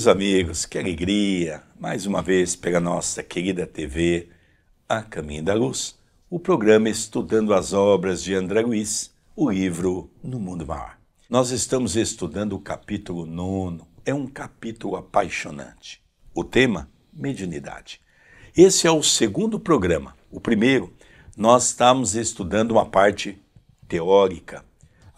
Queridos amigos, que alegria, mais uma vez pela nossa querida TV, A Caminho da Luz, o programa Estudando as Obras de André Luiz, o livro No Mundo Maior. Nós estamos estudando o capítulo 9, é um capítulo apaixonante. O tema, mediunidade. Esse é o segundo programa. O primeiro, nós estamos estudando uma parte teórica,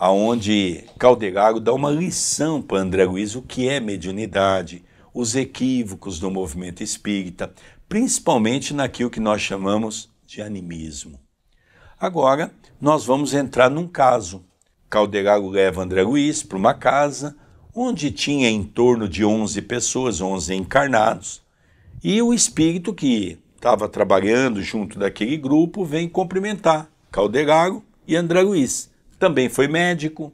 aonde Calderaro dá uma lição para André Luiz o que é mediunidade, os equívocos do movimento espírita, principalmente naquilo que nós chamamos de animismo. Agora, nós vamos entrar num caso. Calderaro leva André Luiz para uma casa onde tinha em torno de 11 pessoas, 11 encarnados, e o espírito que estava trabalhando junto daquele grupo vem cumprimentar Calderaro e André Luiz também foi médico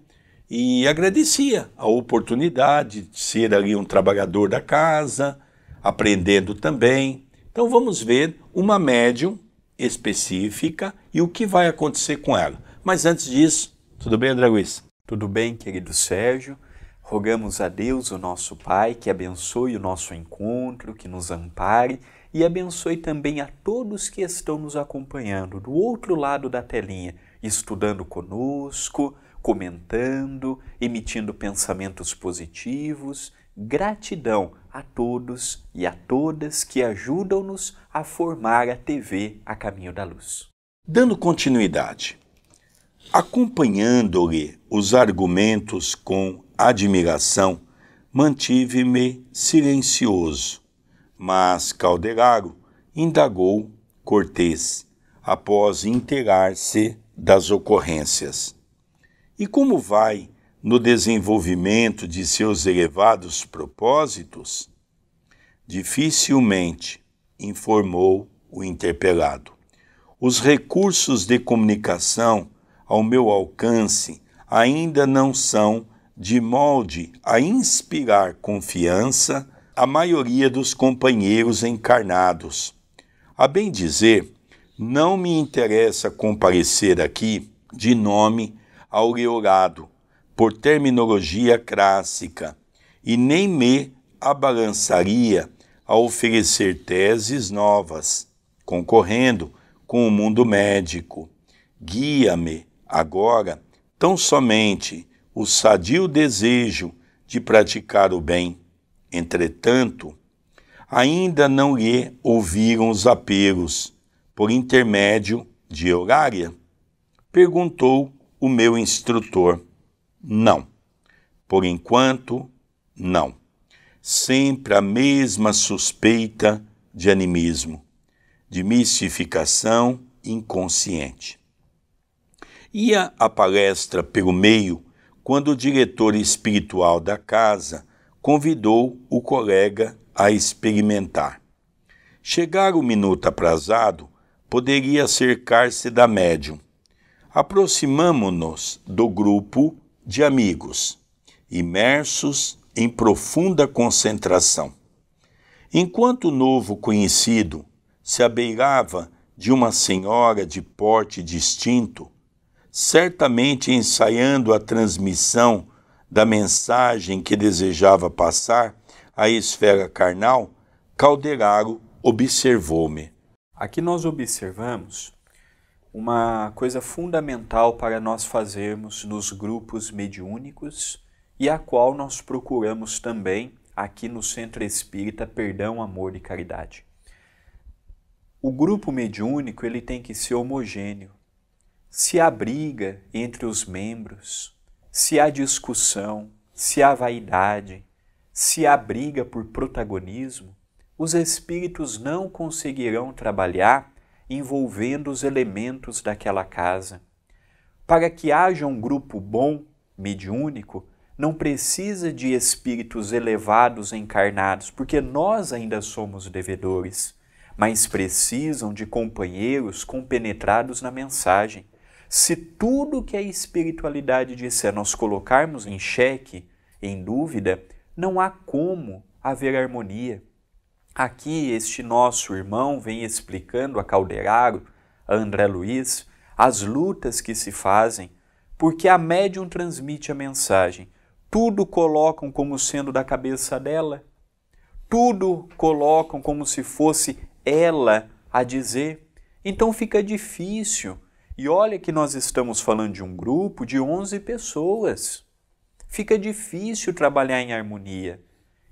e agradecia a oportunidade de ser ali um trabalhador da casa, aprendendo também. Então vamos ver uma médium específica e o que vai acontecer com ela. Mas antes disso, tudo bem, André Luiz? Tudo bem, querido Sérgio. Rogamos a Deus, o nosso Pai, que abençoe o nosso encontro, que nos ampare e abençoe também a todos que estão nos acompanhando do outro lado da telinha estudando conosco, comentando, emitindo pensamentos positivos. Gratidão a todos e a todas que ajudam-nos a formar a TV A Caminho da Luz. Dando continuidade, acompanhando-lhe os argumentos com admiração, mantive-me silencioso. Mas Calderaro indagou Cortês, após inteirar-se das ocorrências. E como vai no desenvolvimento de seus elevados propósitos? Dificilmente, informou o interpelado. Os recursos de comunicação ao meu alcance ainda não são de molde a inspirar confiança à maioria dos companheiros encarnados. A bem dizer, não me interessa comparecer aqui de nome aureolado por terminologia clássica e nem me abalançaria a oferecer teses novas, concorrendo com o mundo médico. Guia-me agora tão somente o sadio desejo de praticar o bem. Entretanto, ainda não lhe ouviram os apelos por intermédio de Eurária? Perguntou o meu instrutor. Não. Por enquanto, não. Sempre a mesma suspeita de animismo, de mistificação inconsciente. Ia a palestra pelo meio quando o diretor espiritual da casa convidou o colega a experimentar. Chegar o minuto atrasado poderia cercar-se da médium. Aproximamo-nos do grupo de amigos, imersos em profunda concentração. Enquanto o novo conhecido se abeirava de uma senhora de porte distinto, certamente ensaiando a transmissão da mensagem que desejava passar à esfera carnal, Calderaro observou-me. Aqui nós observamos uma coisa fundamental para nós fazermos nos grupos mediúnicos e a qual nós procuramos também aqui no Centro Espírita Perdão, Amor e Caridade. O grupo mediúnico ele tem que ser homogêneo. Se há briga entre os membros, se há discussão, se há vaidade, se há briga por protagonismo, os espíritos não conseguirão trabalhar envolvendo os elementos daquela casa. Para que haja um grupo bom, mediúnico, não precisa de espíritos elevados encarnados, porque nós ainda somos devedores, mas precisam de companheiros compenetrados na mensagem. Se tudo que a espiritualidade disser nós colocarmos em xeque, em dúvida, não há como haver harmonia. Aqui, este nosso irmão vem explicando a Calderaro, a André Luiz, as lutas que se fazem, porque a médium transmite a mensagem. Tudo colocam como sendo da cabeça dela, tudo colocam como se fosse ela a dizer. Então fica difícil. E olha que nós estamos falando de um grupo de 11 pessoas. Fica difícil trabalhar em harmonia.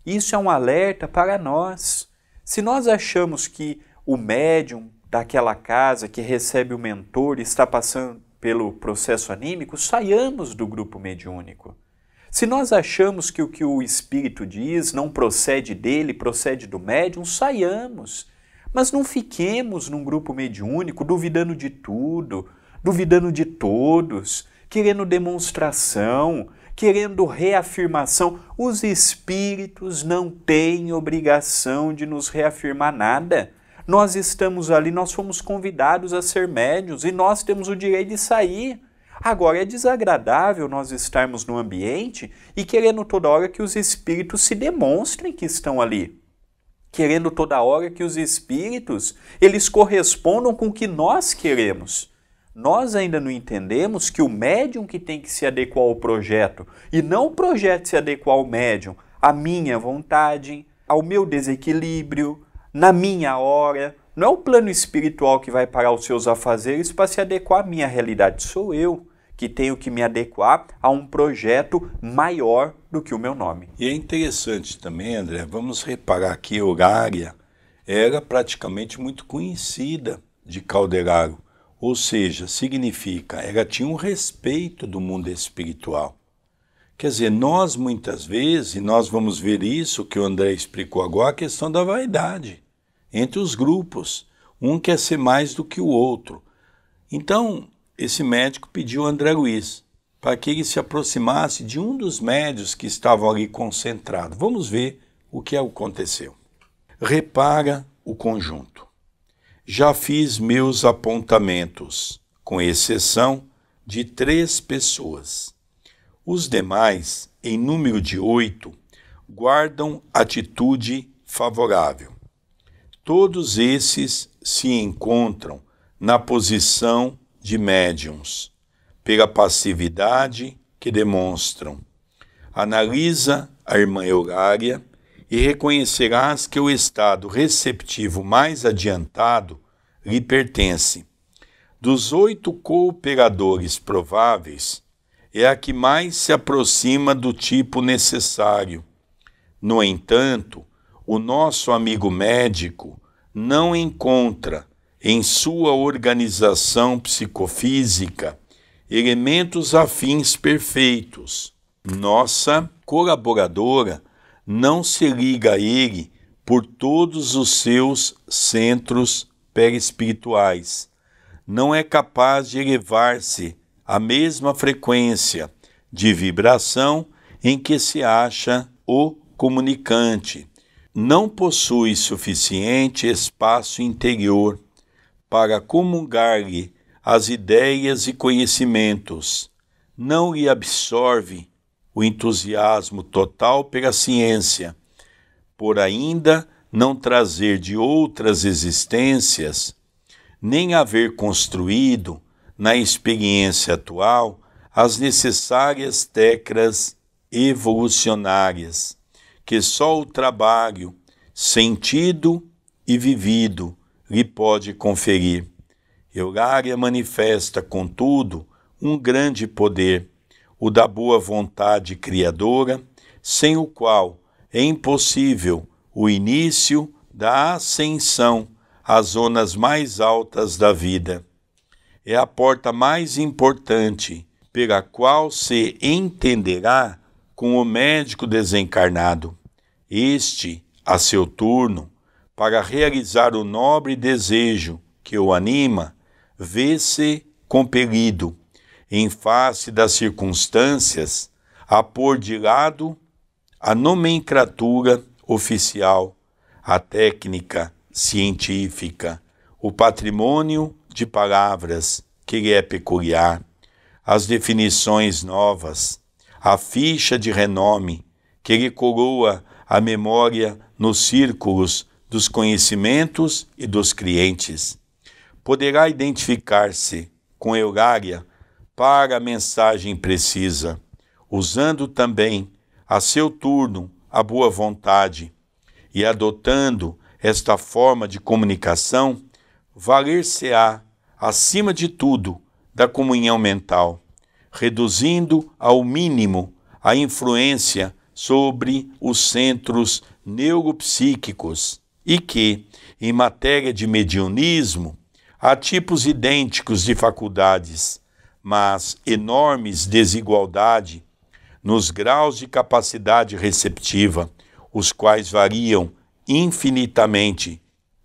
Isso é um alerta para nós. Se nós achamos que o médium daquela casa que recebe o mentor está passando pelo processo anímico, saiamos do grupo mediúnico. Se nós achamos que o que o espírito diz não procede dele, procede do médium, saiamos. Mas não fiquemos num grupo mediúnico duvidando de tudo, duvidando de todos, querendo demonstração, querendo reafirmação. Os espíritos não têm obrigação de nos reafirmar nada. Nós estamos ali, nós fomos convidados a ser médios e nós temos o direito de sair. Agora é desagradável nós estarmos no ambiente e querendo toda hora que os espíritos se demonstrem que estão ali querendo toda hora que os espíritos eles correspondam com o que nós queremos nós ainda não entendemos que o médium que tem que se adequar ao projeto e não o projeto se adequar ao médium, à minha vontade, ao meu desequilíbrio, na minha hora. Não é o plano espiritual que vai parar os seus afazeres para se adequar à minha realidade, sou eu que tenho que me adequar a um projeto maior do que o meu nome. E é interessante também, André, vamos reparar que Horária era praticamente muito conhecida de Calderaro. Ou seja, significa, ela tinha um respeito do mundo espiritual. Quer dizer, nós muitas vezes, e nós vamos ver isso que o André explicou agora, a questão da vaidade entre os grupos. Um quer ser mais do que o outro. Então, esse médico pediu ao André Luiz para que ele se aproximasse de um dos médios que estavam ali concentrados. Vamos ver o que aconteceu. Repara o conjunto já fiz meus apontamentos, com exceção de três pessoas. Os demais, em número de oito, guardam atitude favorável. Todos esses se encontram na posição de médiums, pela passividade que demonstram. Analisa a irmã Eurária e reconhecerás que o estado receptivo mais adiantado lhe pertence. Dos oito cooperadores prováveis, é a que mais se aproxima do tipo necessário. No entanto, o nosso amigo médico não encontra em sua organização psicofísica elementos afins perfeitos. Nossa colaboradora não se liga a ele por todos os seus centros perispirituais. Não é capaz de elevar-se à mesma frequência de vibração em que se acha o comunicante. Não possui suficiente espaço interior para comungar-lhe as ideias e conhecimentos. Não lhe absorve o entusiasmo total pela ciência, por ainda não trazer de outras existências, nem haver construído, na experiência atual, as necessárias teclas evolucionárias, que só o trabalho, sentido e vivido lhe pode conferir. Eulária manifesta, contudo, um grande poder o da boa vontade criadora, sem o qual é impossível o início da ascensão às zonas mais altas da vida. É a porta mais importante pela qual se entenderá com o médico desencarnado. Este, a seu turno, para realizar o nobre desejo que o anima, vê-se compelido em face das circunstâncias, a pôr de lado a nomenclatura oficial, a técnica científica, o patrimônio de palavras que lhe é peculiar, as definições novas, a ficha de renome que lhe coroa a memória nos círculos dos conhecimentos e dos clientes. Poderá identificar-se com Eulária para a mensagem precisa, usando também, a seu turno, a boa vontade e adotando esta forma de comunicação, valer-se-á, acima de tudo, da comunhão mental, reduzindo ao mínimo a influência sobre os centros neuropsíquicos e que, em matéria de mediunismo, há tipos idênticos de faculdades mas enormes desigualdade nos graus de capacidade receptiva, os quais variam infinitamente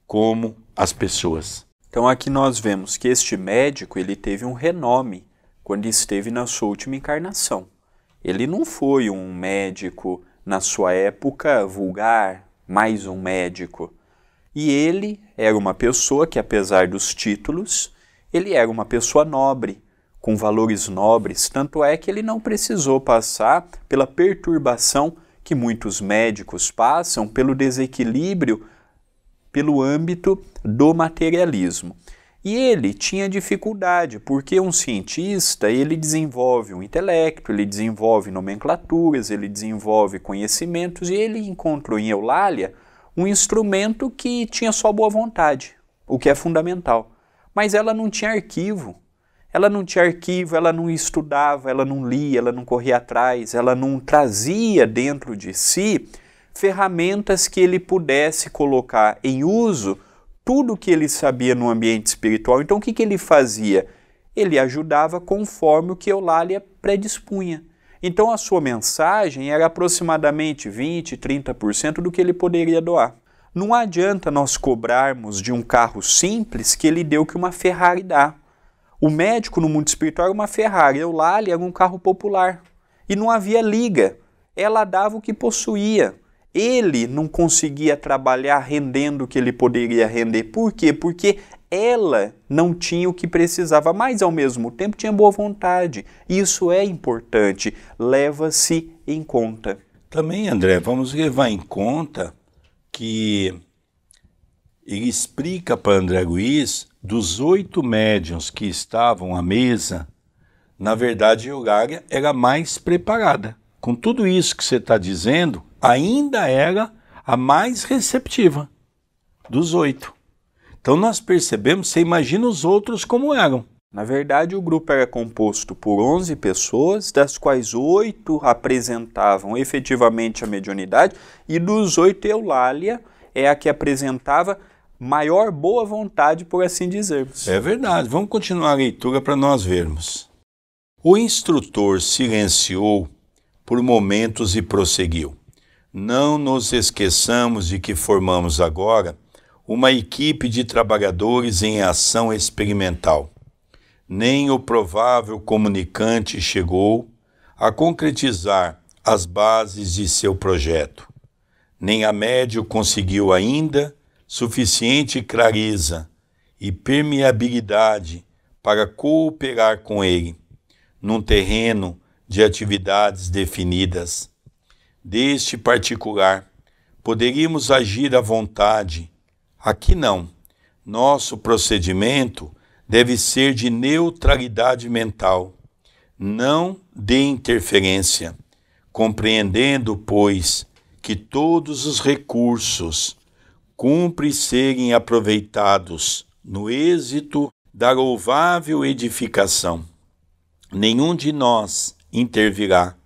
como as pessoas. Então aqui nós vemos que este médico ele teve um renome quando esteve na sua última encarnação. Ele não foi um médico na sua época vulgar, mais um médico. E ele era uma pessoa que apesar dos títulos, ele era uma pessoa nobre com valores nobres, tanto é que ele não precisou passar pela perturbação que muitos médicos passam pelo desequilíbrio pelo âmbito do materialismo. E ele tinha dificuldade, porque um cientista, ele desenvolve um intelecto, ele desenvolve nomenclaturas, ele desenvolve conhecimentos e ele encontrou em Eulália um instrumento que tinha só boa vontade, o que é fundamental. Mas ela não tinha arquivo, ela não tinha arquivo, ela não estudava, ela não lia, ela não corria atrás, ela não trazia dentro de si ferramentas que ele pudesse colocar em uso tudo o que ele sabia no ambiente espiritual. Então, o que, que ele fazia? Ele ajudava conforme o que Eulália predispunha. Então, a sua mensagem era aproximadamente 20%, 30% do que ele poderia doar. Não adianta nós cobrarmos de um carro simples que ele deu que uma Ferrari dá. O médico no mundo espiritual era é uma Ferrari, eu lá ele era um carro popular. E não havia liga. Ela dava o que possuía. Ele não conseguia trabalhar rendendo o que ele poderia render. Por quê? Porque ela não tinha o que precisava, mas ao mesmo tempo tinha boa vontade. Isso é importante, leva-se em conta. Também, André, vamos levar em conta que ele explica para André Luiz dos oito médiuns que estavam à mesa, na verdade Eulália era mais preparada. Com tudo isso que você está dizendo, ainda era a mais receptiva dos oito. Então nós percebemos, você imagina os outros como eram. Na verdade, o grupo era composto por 11 pessoas, das quais oito apresentavam efetivamente a mediunidade, e dos oito, Eulália é a que apresentava maior boa vontade, por assim dizer. É verdade. Vamos continuar a leitura para nós vermos. O instrutor silenciou por momentos e prosseguiu. Não nos esqueçamos de que formamos agora uma equipe de trabalhadores em ação experimental. Nem o provável comunicante chegou a concretizar as bases de seu projeto. Nem a médio conseguiu ainda suficiente clareza e permeabilidade para cooperar com ele num terreno de atividades definidas. Deste particular, poderíamos agir à vontade. Aqui não. Nosso procedimento deve ser de neutralidade mental, não de interferência, compreendendo, pois, que todos os recursos cumpre serem aproveitados no êxito da louvável edificação. Nenhum de nós intervirá,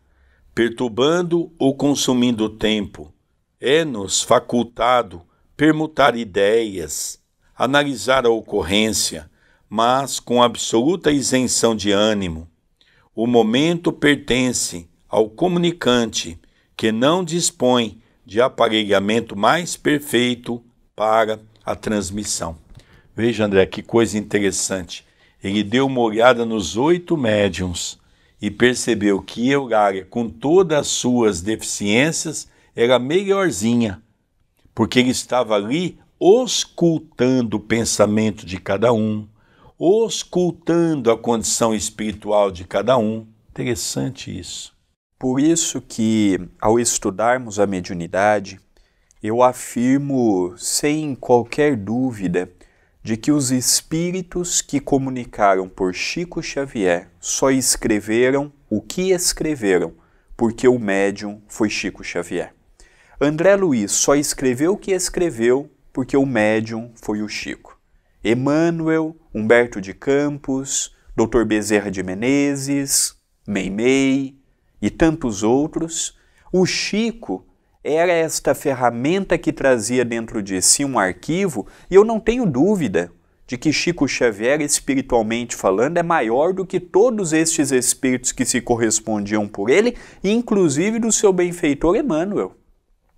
perturbando ou consumindo o tempo. É-nos facultado permutar ideias, analisar a ocorrência, mas com absoluta isenção de ânimo. O momento pertence ao comunicante que não dispõe de aparelhamento mais perfeito para a transmissão. Veja, André, que coisa interessante. Ele deu uma olhada nos oito médiums e percebeu que Eurália, com todas as suas deficiências, era melhorzinha, porque ele estava ali auscultando o pensamento de cada um, auscultando a condição espiritual de cada um. Interessante isso. Por isso que, ao estudarmos a mediunidade, eu afirmo sem qualquer dúvida de que os espíritos que comunicaram por Chico Xavier só escreveram o que escreveram, porque o médium foi Chico Xavier. André Luiz só escreveu o que escreveu, porque o médium foi o Chico. Emmanuel, Humberto de Campos, Dr. Bezerra de Menezes, Meimei, e tantos outros, o Chico era esta ferramenta que trazia dentro de si um arquivo, e eu não tenho dúvida de que Chico Xavier, espiritualmente falando, é maior do que todos estes espíritos que se correspondiam por ele, inclusive do seu benfeitor Emmanuel.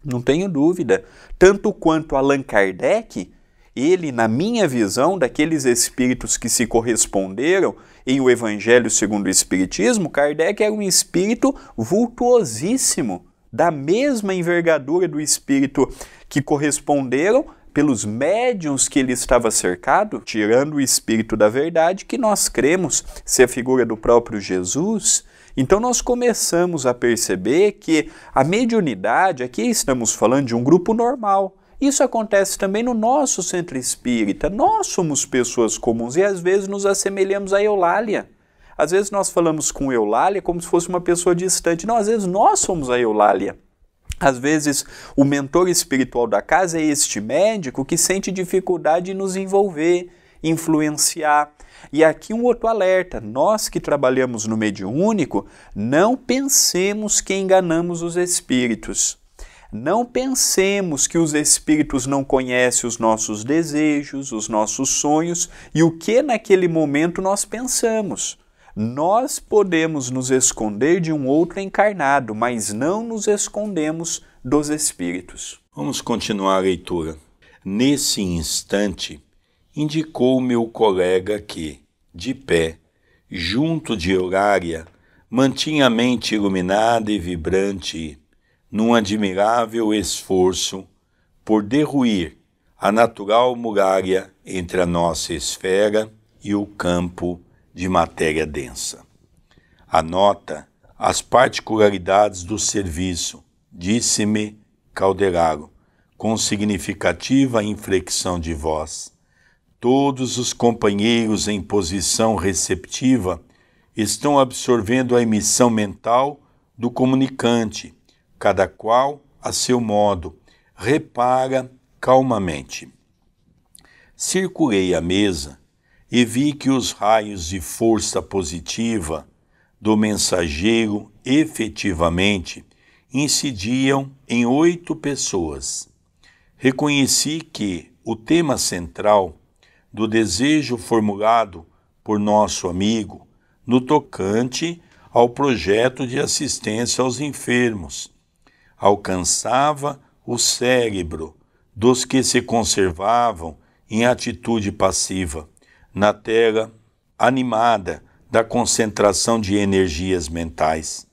Não tenho dúvida. Tanto quanto Allan Kardec, ele, na minha visão, daqueles espíritos que se corresponderam, em O Evangelho segundo o Espiritismo, Kardec era é um espírito vultuosíssimo, da mesma envergadura do espírito que corresponderam pelos médiuns que ele estava cercado, tirando o espírito da verdade que nós cremos ser a figura do próprio Jesus. Então nós começamos a perceber que a mediunidade, aqui estamos falando de um grupo normal, isso acontece também no nosso centro espírita. Nós somos pessoas comuns e às vezes nos assemelhamos a Eulália. Às vezes nós falamos com Eulália como se fosse uma pessoa distante. Não, às vezes nós somos a Eulália. Às vezes, o mentor espiritual da casa é este médico que sente dificuldade em nos envolver, influenciar. E aqui um outro alerta: nós que trabalhamos no mediúnico, não pensemos que enganamos os espíritos. Não pensemos que os espíritos não conhecem os nossos desejos, os nossos sonhos e o que naquele momento nós pensamos. Nós podemos nos esconder de um outro encarnado, mas não nos escondemos dos espíritos. Vamos continuar a leitura. Nesse instante, indicou meu colega que, de pé, junto de Eurária, mantinha a mente iluminada e vibrante num admirável esforço por derruir a natural muralha entre a nossa esfera e o campo de matéria densa. Anota as particularidades do serviço, disse-me Calderaro, com significativa inflexão de voz. Todos os companheiros em posição receptiva estão absorvendo a emissão mental do comunicante cada qual a seu modo, repara calmamente. Circulei a mesa e vi que os raios de força positiva do mensageiro efetivamente incidiam em oito pessoas. Reconheci que o tema central do desejo formulado por nosso amigo no tocante ao projeto de assistência aos enfermos alcançava o cérebro dos que se conservavam em atitude passiva, na tela animada da concentração de energias mentais.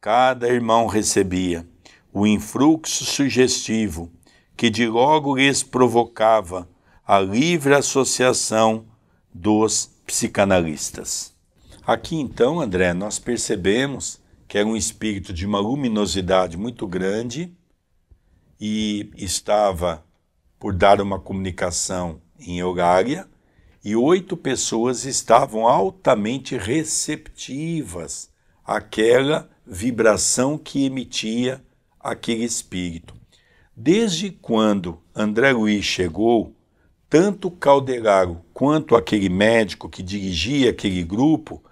Cada irmão recebia o influxo sugestivo que de logo lhes provocava a livre associação dos psicanalistas. Aqui então, André, nós percebemos que era é um espírito de uma luminosidade muito grande e estava por dar uma comunicação em Eurália, e oito pessoas estavam altamente receptivas àquela vibração que emitia aquele espírito. Desde quando André Luiz chegou, tanto Calderaro quanto aquele médico que dirigia aquele grupo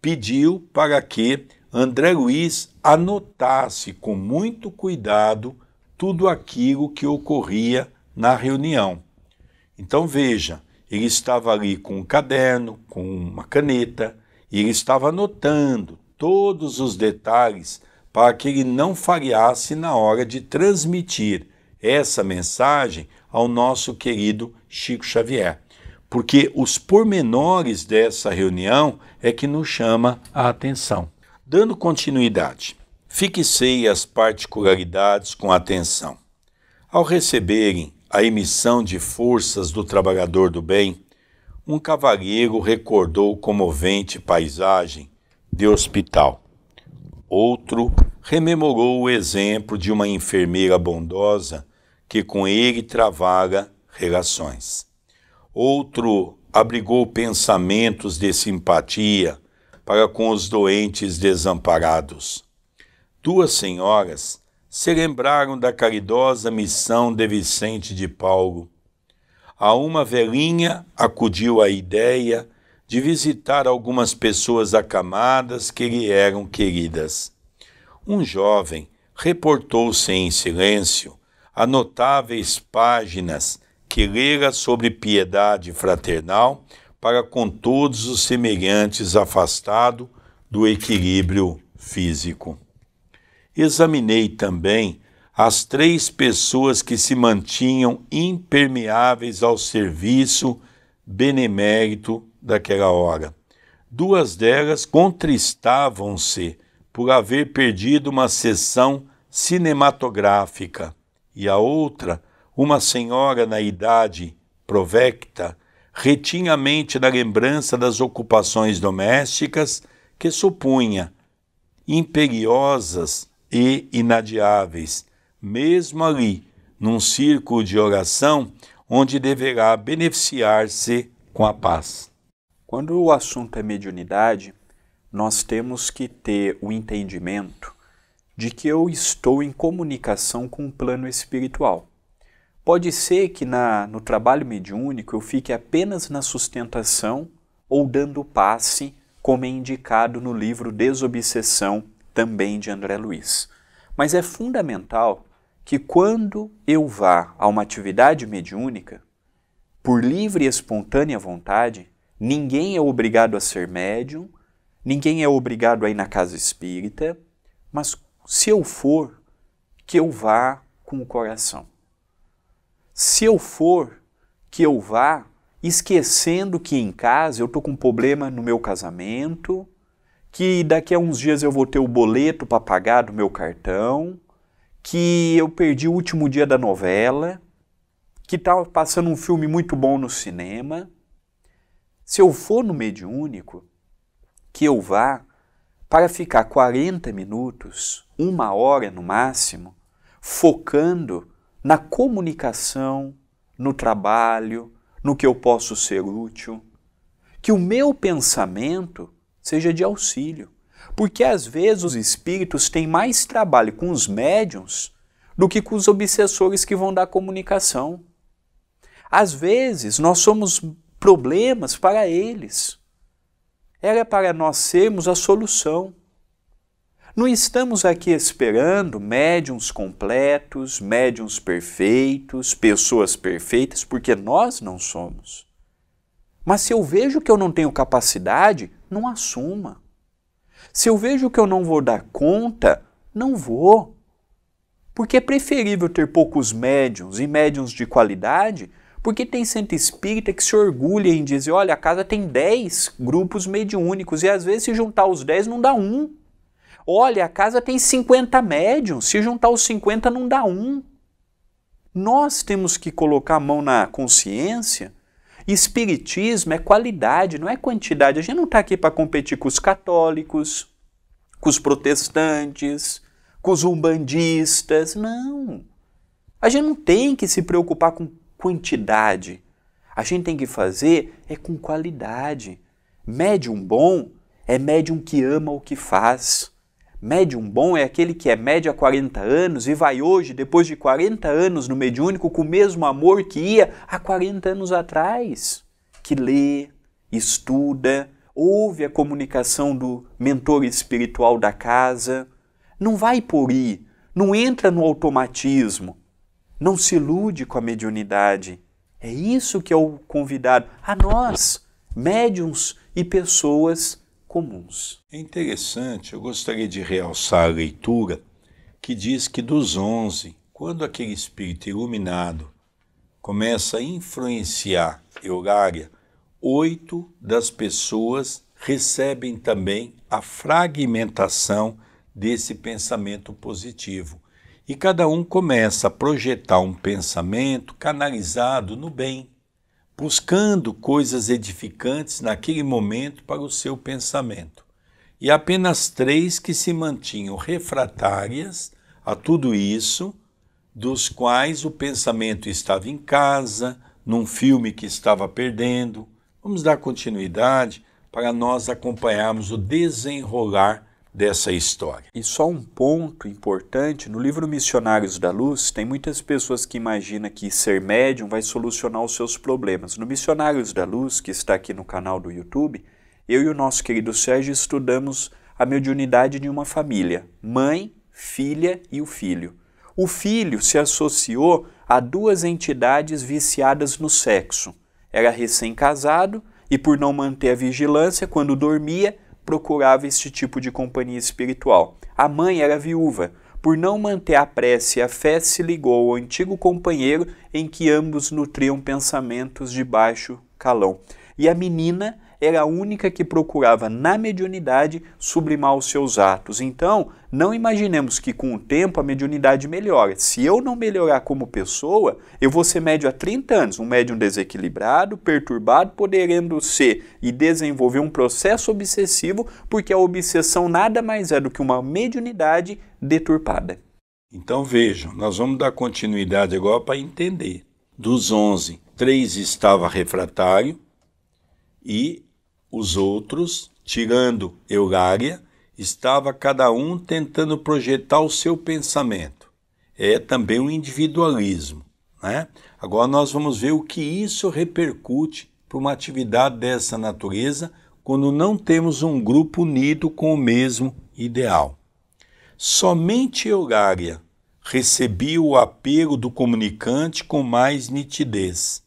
pediu para que André Luiz anotasse com muito cuidado tudo aquilo que ocorria na reunião. Então veja, ele estava ali com um caderno, com uma caneta, e ele estava anotando todos os detalhes para que ele não falhasse na hora de transmitir essa mensagem ao nosso querido Chico Xavier, porque os pormenores dessa reunião é que nos chama a atenção. Dando continuidade, fixei as particularidades com atenção. Ao receberem a emissão de forças do trabalhador do bem, um cavalheiro recordou comovente paisagem de hospital. Outro rememorou o exemplo de uma enfermeira bondosa que com ele travara relações. Outro abrigou pensamentos de simpatia para com os doentes desamparados. Duas senhoras se lembraram da caridosa missão de Vicente de Paulo. A uma velhinha acudiu a ideia de visitar algumas pessoas acamadas que lhe eram queridas. Um jovem reportou-se em silêncio a notáveis páginas que lera sobre piedade fraternal para com todos os semelhantes afastado do equilíbrio físico. Examinei também as três pessoas que se mantinham impermeáveis ao serviço benemérito daquela hora. Duas delas contristavam-se por haver perdido uma sessão cinematográfica, e a outra, uma senhora na idade provecta, retinha a mente da lembrança das ocupações domésticas que supunha imperiosas e inadiáveis, mesmo ali, num círculo de oração onde deverá beneficiar-se com a paz. Quando o assunto é mediunidade, nós temos que ter o entendimento de que eu estou em comunicação com o plano espiritual. Pode ser que na, no trabalho mediúnico eu fique apenas na sustentação ou dando passe, como é indicado no livro Desobsessão, também de André Luiz. Mas é fundamental que quando eu vá a uma atividade mediúnica, por livre e espontânea vontade, ninguém é obrigado a ser médium, ninguém é obrigado a ir na casa espírita, mas se eu for, que eu vá com o coração se eu for, que eu vá, esquecendo que em casa eu estou com um problema no meu casamento, que daqui a uns dias eu vou ter o boleto para pagar do meu cartão, que eu perdi o último dia da novela, que está passando um filme muito bom no cinema. Se eu for no mediúnico, que eu vá para ficar 40 minutos, uma hora no máximo, focando na comunicação, no trabalho, no que eu posso ser útil. Que o meu pensamento seja de auxílio. Porque às vezes os espíritos têm mais trabalho com os médiums do que com os obsessores que vão dar comunicação. Às vezes nós somos problemas para eles. Era para nós sermos a solução. Não estamos aqui esperando médiums completos, médiums perfeitos, pessoas perfeitas, porque nós não somos. Mas se eu vejo que eu não tenho capacidade, não assuma. Se eu vejo que eu não vou dar conta, não vou. Porque é preferível ter poucos médiums e médiums de qualidade, porque tem centro espírita que se orgulha em dizer: olha, a casa tem 10 grupos mediúnicos e às vezes se juntar os 10 não dá um. Olha, a casa tem 50 médiums, se juntar os 50 não dá um. Nós temos que colocar a mão na consciência. Espiritismo é qualidade, não é quantidade. A gente não está aqui para competir com os católicos, com os protestantes, com os umbandistas. Não. A gente não tem que se preocupar com quantidade. A gente tem que fazer é com qualidade. Médium bom é médium que ama o que faz. Médium bom é aquele que é médio há 40 anos e vai hoje, depois de 40 anos no mediúnico, com o mesmo amor que ia há 40 anos atrás. Que lê, estuda, ouve a comunicação do mentor espiritual da casa. Não vai por ir, não entra no automatismo, não se ilude com a mediunidade. É isso que é o convidado a nós, médiums e pessoas comuns. É interessante, eu gostaria de realçar a leitura que diz que dos onze, quando aquele espírito iluminado começa a influenciar Eurária, oito das pessoas recebem também a fragmentação desse pensamento positivo. E cada um começa a projetar um pensamento canalizado no bem, buscando coisas edificantes naquele momento para o seu pensamento. E apenas três que se mantinham refratárias a tudo isso, dos quais o pensamento estava em casa, num filme que estava perdendo. Vamos dar continuidade para nós acompanharmos o desenrolar dessa história. E só um ponto importante, no livro Missionários da Luz, tem muitas pessoas que imaginam que ser médium vai solucionar os seus problemas. No Missionários da Luz, que está aqui no canal do YouTube, eu e o nosso querido Sérgio estudamos a mediunidade de uma família, mãe, filha e o filho. O filho se associou a duas entidades viciadas no sexo. Era recém-casado e por não manter a vigilância, quando dormia, procurava este tipo de companhia espiritual. A mãe era viúva. Por não manter a prece e a fé, se ligou ao antigo companheiro em que ambos nutriam pensamentos de baixo calão. E a menina era a única que procurava, na mediunidade, sublimar os seus atos. Então, não imaginemos que com o tempo a mediunidade melhora. Se eu não melhorar como pessoa, eu vou ser médio há 30 anos, um médium desequilibrado, perturbado, poderendo ser e desenvolver um processo obsessivo, porque a obsessão nada mais é do que uma mediunidade deturpada. Então vejam, nós vamos dar continuidade agora para entender. Dos 11, três estava refratário e os outros, tirando Eurália, estava cada um tentando projetar o seu pensamento. É também um individualismo. Né? Agora nós vamos ver o que isso repercute para uma atividade dessa natureza quando não temos um grupo unido com o mesmo ideal. Somente Eurália recebia o apelo do comunicante com mais nitidez.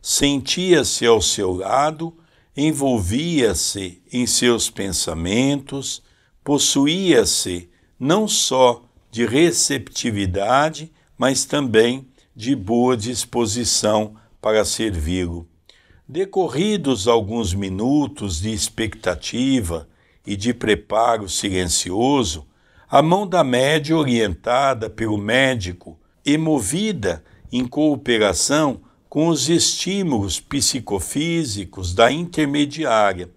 Sentia-se ao seu lado envolvia-se em seus pensamentos, possuía-se não só de receptividade, mas também de boa disposição para servi-lo. Decorridos alguns minutos de expectativa e de preparo silencioso, a mão da média orientada pelo médico e movida em cooperação com os estímulos psicofísicos da intermediária,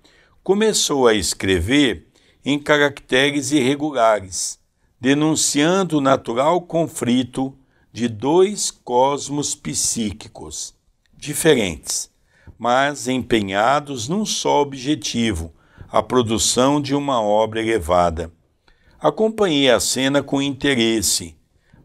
começou a escrever em caracteres irregulares, denunciando o natural conflito de dois cosmos psíquicos diferentes, mas empenhados num só objetivo, a produção de uma obra elevada. Acompanhei a cena com interesse.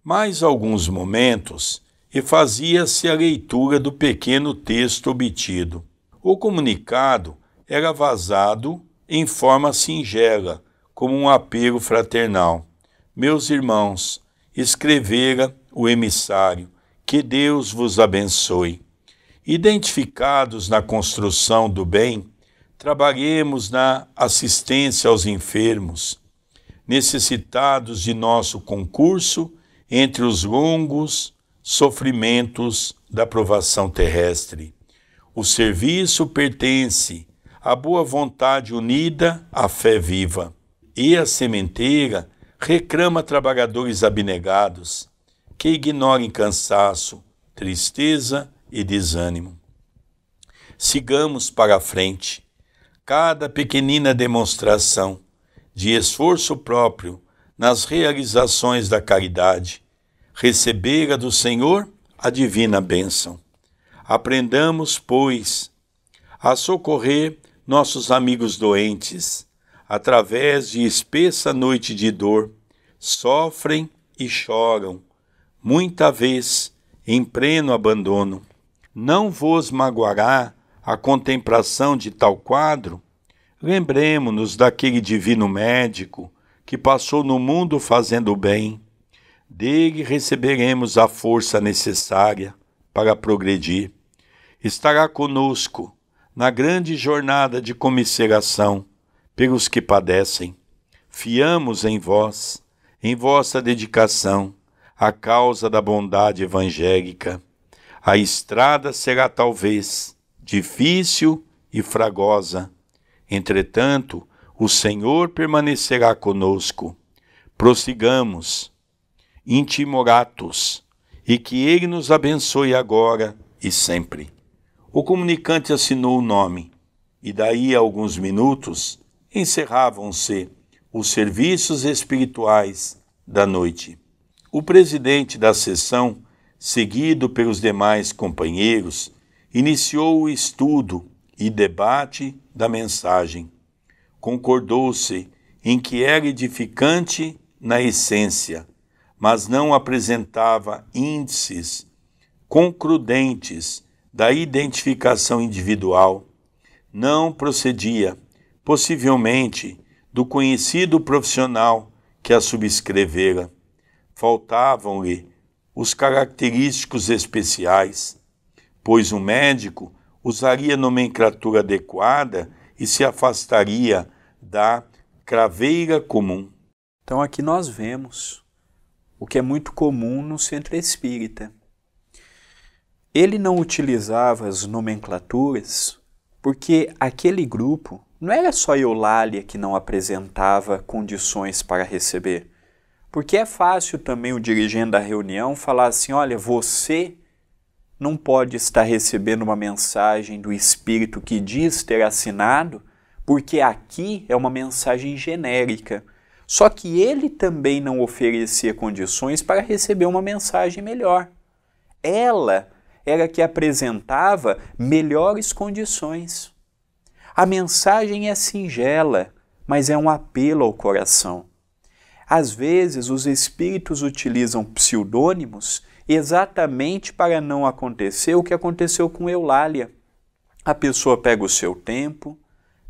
Mais alguns momentos e fazia-se a leitura do pequeno texto obtido. O comunicado era vazado em forma singela, como um apelo fraternal. Meus irmãos, escrevera o emissário, que Deus vos abençoe. Identificados na construção do bem, trabalhemos na assistência aos enfermos, necessitados de nosso concurso entre os longos sofrimentos da provação terrestre. O serviço pertence à boa vontade unida à fé viva. E a sementeira reclama trabalhadores abnegados que ignorem cansaço, tristeza e desânimo. Sigamos para a frente. Cada pequenina demonstração de esforço próprio nas realizações da caridade recebera do Senhor a divina bênção. Aprendamos, pois, a socorrer nossos amigos doentes, através de espessa noite de dor, sofrem e choram, muita vez em pleno abandono. Não vos magoará a contemplação de tal quadro? Lembremos-nos daquele divino médico que passou no mundo fazendo o bem dele receberemos a força necessária para progredir. Estará conosco na grande jornada de comisseração pelos que padecem. Fiamos em vós, em vossa dedicação, a causa da bondade evangélica. A estrada será talvez difícil e fragosa. Entretanto, o Senhor permanecerá conosco. Prossigamos intimoratus, e que ele nos abençoe agora e sempre. O comunicante assinou o nome, e daí a alguns minutos encerravam-se os serviços espirituais da noite. O presidente da sessão, seguido pelos demais companheiros, iniciou o estudo e debate da mensagem. Concordou-se em que era edificante na essência mas não apresentava índices concludentes da identificação individual, não procedia, possivelmente, do conhecido profissional que a subscrevera. Faltavam-lhe os característicos especiais, pois um médico usaria nomenclatura adequada e se afastaria da craveira comum. Então aqui nós vemos o que é muito comum no centro espírita. Ele não utilizava as nomenclaturas porque aquele grupo não era só Eulália que não apresentava condições para receber. Porque é fácil também o dirigente da reunião falar assim: olha, você não pode estar recebendo uma mensagem do Espírito que diz ter assinado, porque aqui é uma mensagem genérica. Só que ele também não oferecia condições para receber uma mensagem melhor. Ela era que apresentava melhores condições. A mensagem é singela, mas é um apelo ao coração. Às vezes, os espíritos utilizam pseudônimos exatamente para não acontecer o que aconteceu com Eulália. A pessoa pega o seu tempo,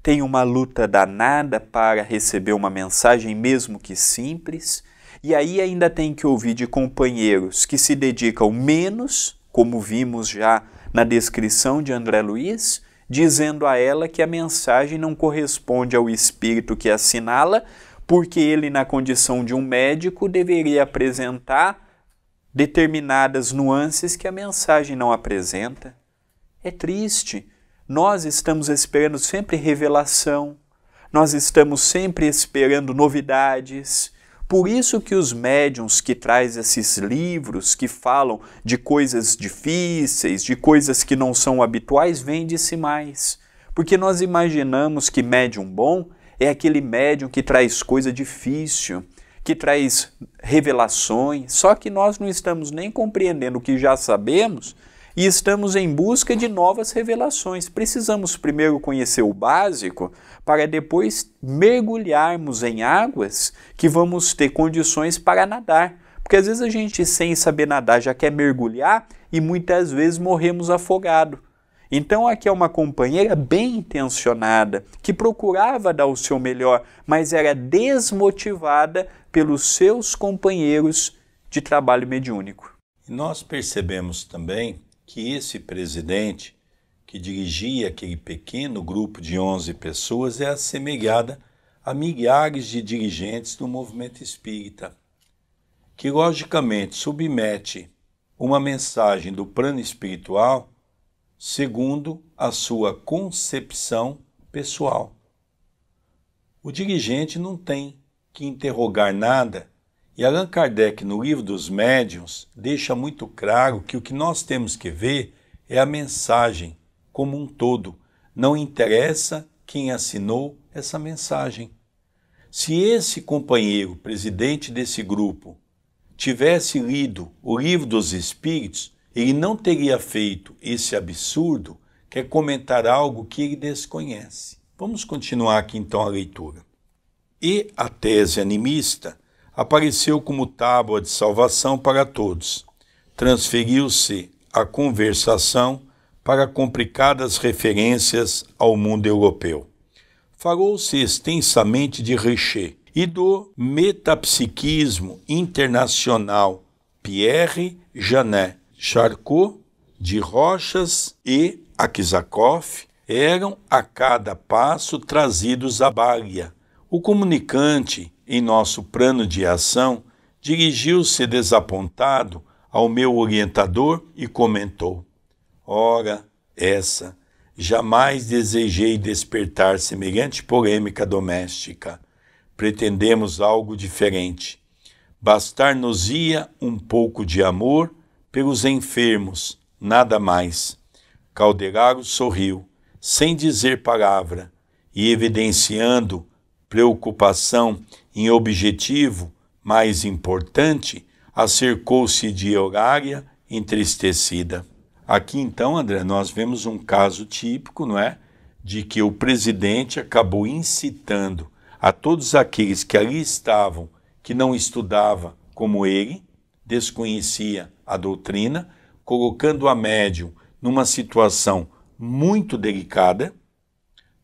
tem uma luta danada para receber uma mensagem, mesmo que simples, e aí ainda tem que ouvir de companheiros que se dedicam menos, como vimos já na descrição de André Luiz, dizendo a ela que a mensagem não corresponde ao espírito que assinala, porque ele, na condição de um médico, deveria apresentar determinadas nuances que a mensagem não apresenta. É triste nós estamos esperando sempre revelação, nós estamos sempre esperando novidades. Por isso que os médiums que traz esses livros que falam de coisas difíceis, de coisas que não são habituais, vende-se mais. Porque nós imaginamos que médium bom é aquele médium que traz coisa difícil, que traz revelações, só que nós não estamos nem compreendendo o que já sabemos e estamos em busca de novas revelações. Precisamos primeiro conhecer o básico para depois mergulharmos em águas que vamos ter condições para nadar. Porque às vezes a gente, sem saber nadar, já quer mergulhar e muitas vezes morremos afogado. Então aqui é uma companheira bem intencionada, que procurava dar o seu melhor, mas era desmotivada pelos seus companheiros de trabalho mediúnico. Nós percebemos também que esse presidente, que dirigia aquele pequeno grupo de 11 pessoas, é assemelhada a milhares de dirigentes do movimento espírita, que logicamente submete uma mensagem do plano espiritual segundo a sua concepção pessoal. O dirigente não tem que interrogar nada e Allan Kardec, no livro dos médiuns, deixa muito claro que o que nós temos que ver é a mensagem como um todo. Não interessa quem assinou essa mensagem. Se esse companheiro, presidente desse grupo, tivesse lido o livro dos Espíritos, ele não teria feito esse absurdo que é comentar algo que ele desconhece. Vamos continuar aqui então a leitura. E a tese animista apareceu como tábua de salvação para todos. Transferiu-se a conversação para complicadas referências ao mundo europeu. Falou-se extensamente de Richer e do metapsiquismo internacional Pierre Janet, Charcot, de Rochas e Akizakov eram a cada passo trazidos à Bária. O comunicante em nosso plano de ação, dirigiu-se desapontado ao meu orientador e comentou: Ora, essa, jamais desejei despertar semelhante polêmica doméstica. Pretendemos algo diferente. Bastar-nos-ia um pouco de amor pelos enfermos, nada mais. Calderaro sorriu, sem dizer palavra, e evidenciando preocupação em objetivo mais importante, acercou-se de Eurária entristecida. Aqui então, André, nós vemos um caso típico, não é? De que o presidente acabou incitando a todos aqueles que ali estavam, que não estudava como ele, desconhecia a doutrina, colocando a médium numa situação muito delicada,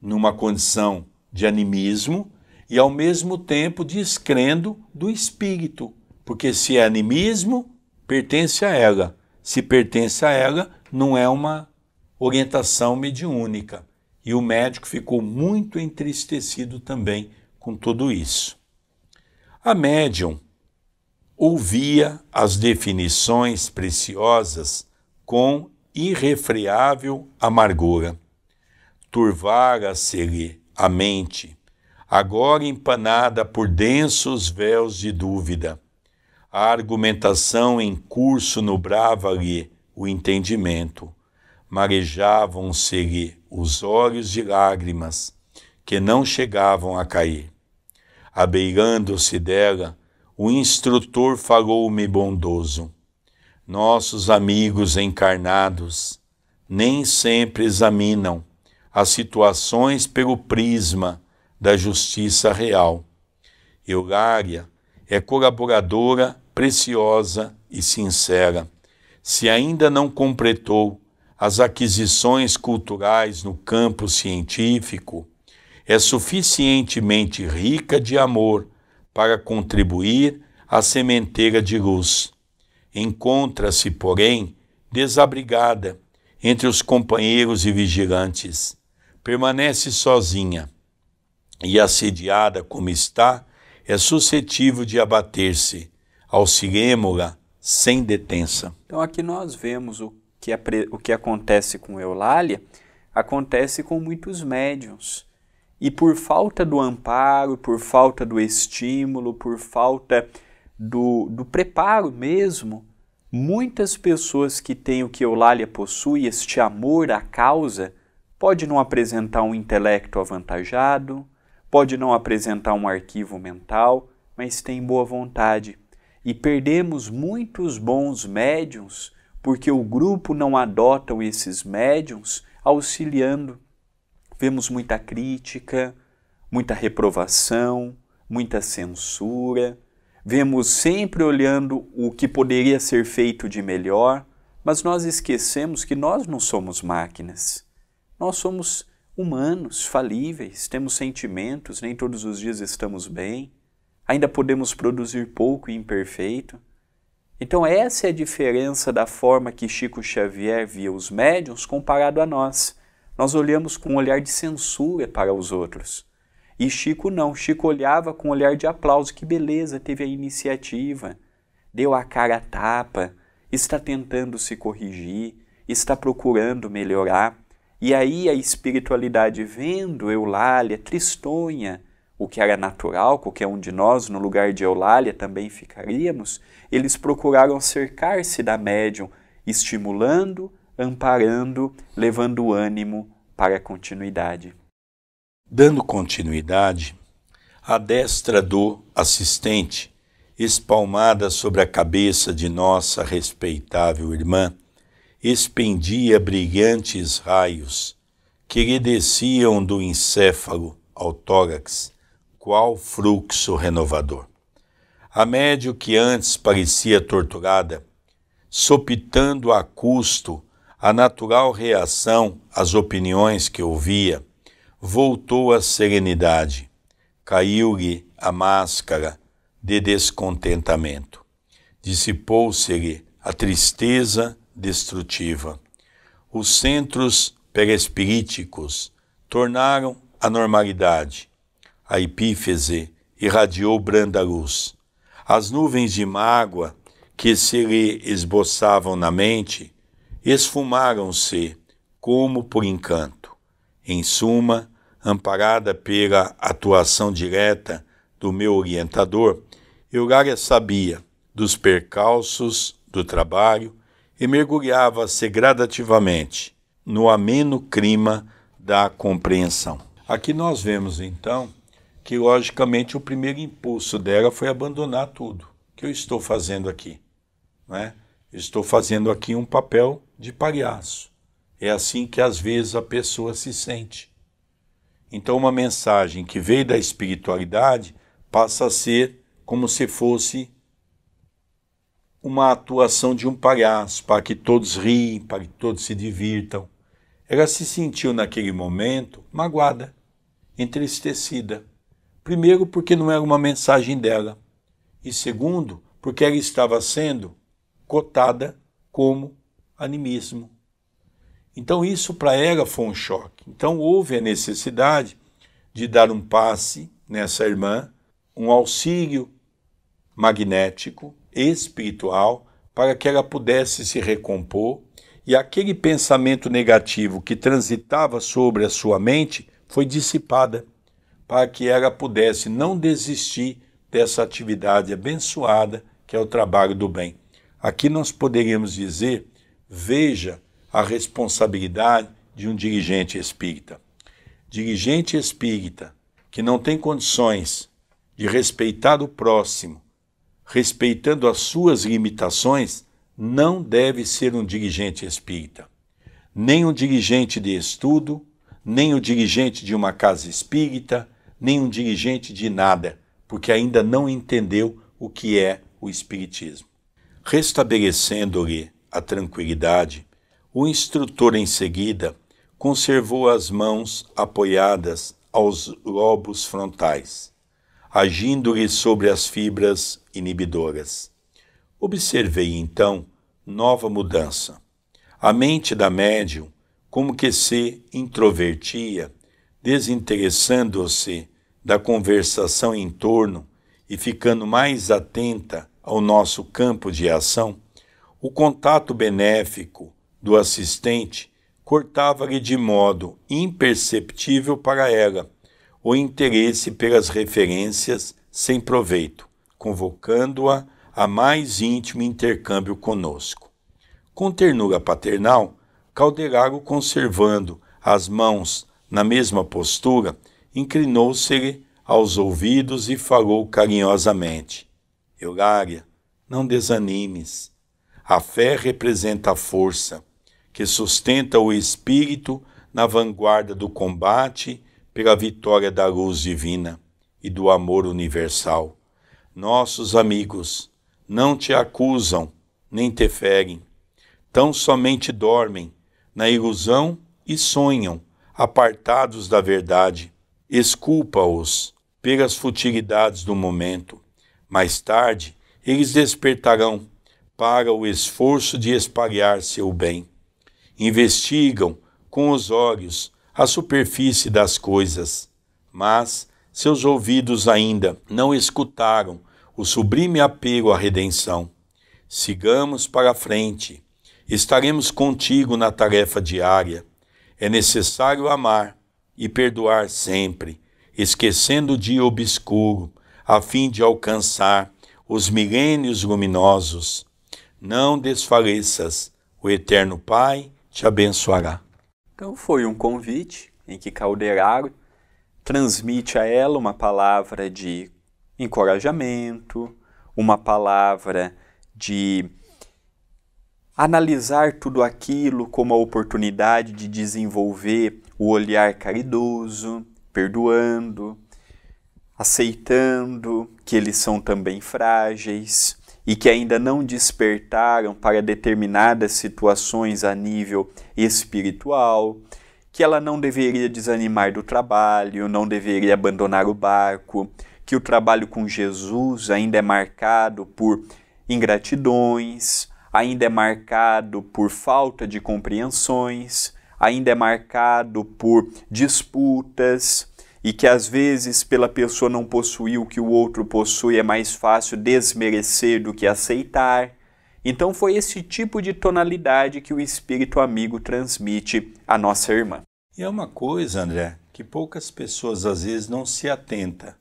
numa condição de animismo, e ao mesmo tempo descrendo do espírito, porque se é animismo, pertence a ela. Se pertence a ela, não é uma orientação mediúnica. E o médico ficou muito entristecido também com tudo isso. A médium ouvia as definições preciosas com irrefreável amargura. Turvara-se-lhe a mente agora empanada por densos véus de dúvida. A argumentação em curso nubrava-lhe o entendimento. Marejavam-se-lhe os olhos de lágrimas, que não chegavam a cair. Abeirando-se dela, o instrutor falou-me bondoso: Nossos amigos encarnados nem sempre examinam as situações pelo prisma da justiça real. Eulária é colaboradora preciosa e sincera. Se ainda não completou as aquisições culturais no campo científico, é suficientemente rica de amor para contribuir à sementeira de luz. Encontra-se, porém, desabrigada entre os companheiros e vigilantes. Permanece sozinha e assediada como está, é suscetível de abater-se, ao la sem detença. Então aqui nós vemos o que, é o que acontece com Eulália, acontece com muitos médiums. E por falta do amparo, por falta do estímulo, por falta do, do preparo mesmo, muitas pessoas que têm o que Eulália possui, este amor à causa, pode não apresentar um intelecto avantajado, Pode não apresentar um arquivo mental, mas tem boa vontade. E perdemos muitos bons médiums porque o grupo não adota esses médiums auxiliando. Vemos muita crítica, muita reprovação, muita censura. Vemos sempre olhando o que poderia ser feito de melhor, mas nós esquecemos que nós não somos máquinas. Nós somos humanos, falíveis, temos sentimentos, nem todos os dias estamos bem, ainda podemos produzir pouco e imperfeito. Então, essa é a diferença da forma que Chico Xavier via os médiuns comparado a nós. Nós olhamos com um olhar de censura para os outros. E Chico não, Chico olhava com um olhar de aplauso: que beleza, teve a iniciativa, deu a cara a tapa, está tentando se corrigir, está procurando melhorar. E aí a espiritualidade vendo Eulália tristonha, o que era natural, qualquer um de nós no lugar de Eulália também ficaríamos, eles procuraram cercar-se da médium, estimulando, amparando, levando o ânimo para a continuidade. Dando continuidade, a destra do assistente, espalmada sobre a cabeça de nossa respeitável irmã, expendia brilhantes raios que lhe desciam do encéfalo ao tórax, qual fluxo renovador. A médio que antes parecia torturada, sopitando a custo a natural reação às opiniões que ouvia, voltou à serenidade. Caiu-lhe a máscara de descontentamento. Dissipou-se-lhe a tristeza destrutiva. Os centros perespiríticos tornaram a normalidade. A epífese irradiou branda luz. As nuvens de mágoa que se lhe esboçavam na mente esfumaram-se como por encanto. Em suma, amparada pela atuação direta do meu orientador, Eurália sabia dos percalços do trabalho e mergulhava-se gradativamente no ameno clima da compreensão. Aqui nós vemos então que, logicamente, o primeiro impulso dela foi abandonar tudo. O que eu estou fazendo aqui? Né? Estou fazendo aqui um papel de palhaço. É assim que às vezes a pessoa se sente. Então, uma mensagem que veio da espiritualidade passa a ser como se fosse uma atuação de um palhaço, para que todos riem, para que todos se divirtam. Ela se sentiu naquele momento magoada, entristecida. Primeiro, porque não era uma mensagem dela. E segundo, porque ela estava sendo cotada como animismo. Então, isso para ela foi um choque. Então, houve a necessidade de dar um passe nessa irmã, um auxílio magnético, espiritual para que ela pudesse se recompor, e aquele pensamento negativo que transitava sobre a sua mente foi dissipada, para que ela pudesse não desistir dessa atividade abençoada que é o trabalho do bem. Aqui nós poderíamos dizer: veja a responsabilidade de um dirigente espírita. Dirigente espírita que não tem condições de respeitar o próximo, respeitando as suas limitações, não deve ser um dirigente espírita, nem um dirigente de estudo, nem o um dirigente de uma casa espírita, nem um dirigente de nada, porque ainda não entendeu o que é o espiritismo. Restabelecendo-lhe a tranquilidade, o instrutor em seguida conservou as mãos apoiadas aos lobos frontais agindo-lhe sobre as fibras inibidoras. Observei então nova mudança. A mente da médium como que se introvertia, desinteressando-se da conversação em torno e ficando mais atenta ao nosso campo de ação, o contato benéfico do assistente cortava-lhe de modo imperceptível para ela o interesse pelas referências sem proveito, convocando-a a mais íntimo intercâmbio conosco. Com ternura paternal, Calderago conservando as mãos na mesma postura, inclinou-se-lhe aos ouvidos e falou carinhosamente: Eulária, não desanimes. A fé representa a força que sustenta o espírito na vanguarda do combate pela vitória da luz divina e do amor universal. Nossos amigos não te acusam nem te ferem, tão somente dormem na ilusão e sonham, apartados da verdade. Esculpa-os pelas futilidades do momento. Mais tarde, eles despertarão para o esforço de espalhar seu bem. Investigam com os olhos a superfície das coisas, mas seus ouvidos ainda não escutaram o sublime apego à redenção. Sigamos para a frente. Estaremos contigo na tarefa diária. É necessário amar e perdoar sempre, esquecendo o dia obscuro, a fim de alcançar os milênios luminosos. Não desfaleças, o Eterno Pai te abençoará. Então foi um convite em que Calderaro transmite a ela uma palavra de encorajamento, uma palavra de analisar tudo aquilo como a oportunidade de desenvolver o olhar caridoso, perdoando, aceitando que eles são também frágeis, e que ainda não despertaram para determinadas situações a nível espiritual, que ela não deveria desanimar do trabalho, não deveria abandonar o barco, que o trabalho com Jesus ainda é marcado por ingratidões, ainda é marcado por falta de compreensões, ainda é marcado por disputas, e que às vezes, pela pessoa não possuir o que o outro possui, é mais fácil desmerecer do que aceitar. Então, foi esse tipo de tonalidade que o espírito amigo transmite à nossa irmã. E é uma coisa, André, que poucas pessoas às vezes não se atenta.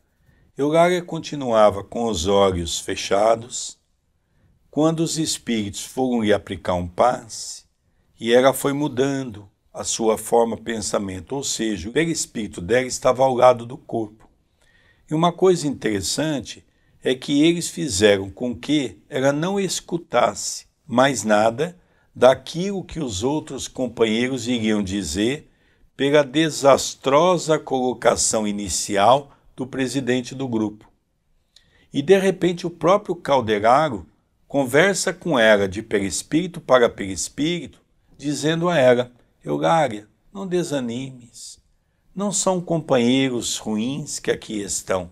Eulália continuava com os olhos fechados. Quando os espíritos foram lhe aplicar um passe, e ela foi mudando, a sua forma pensamento, ou seja, o perispírito dela estava ao lado do corpo. E uma coisa interessante é que eles fizeram com que ela não escutasse mais nada daquilo que os outros companheiros iriam dizer pela desastrosa colocação inicial do presidente do grupo. E de repente o próprio Calderaro conversa com ela de perispírito para perispírito, dizendo a ela: Eugária, não desanimes. Não são companheiros ruins que aqui estão.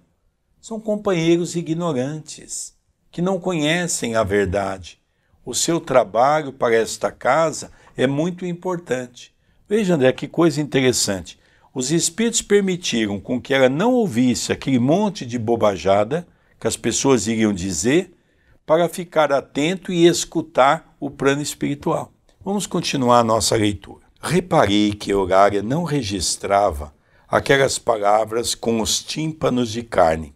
São companheiros ignorantes, que não conhecem a verdade. O seu trabalho para esta casa é muito importante. Veja, André, que coisa interessante. Os espíritos permitiram com que ela não ouvisse aquele monte de bobajada que as pessoas iriam dizer, para ficar atento e escutar o plano espiritual. Vamos continuar a nossa leitura reparei que Eurária não registrava aquelas palavras com os tímpanos de carne.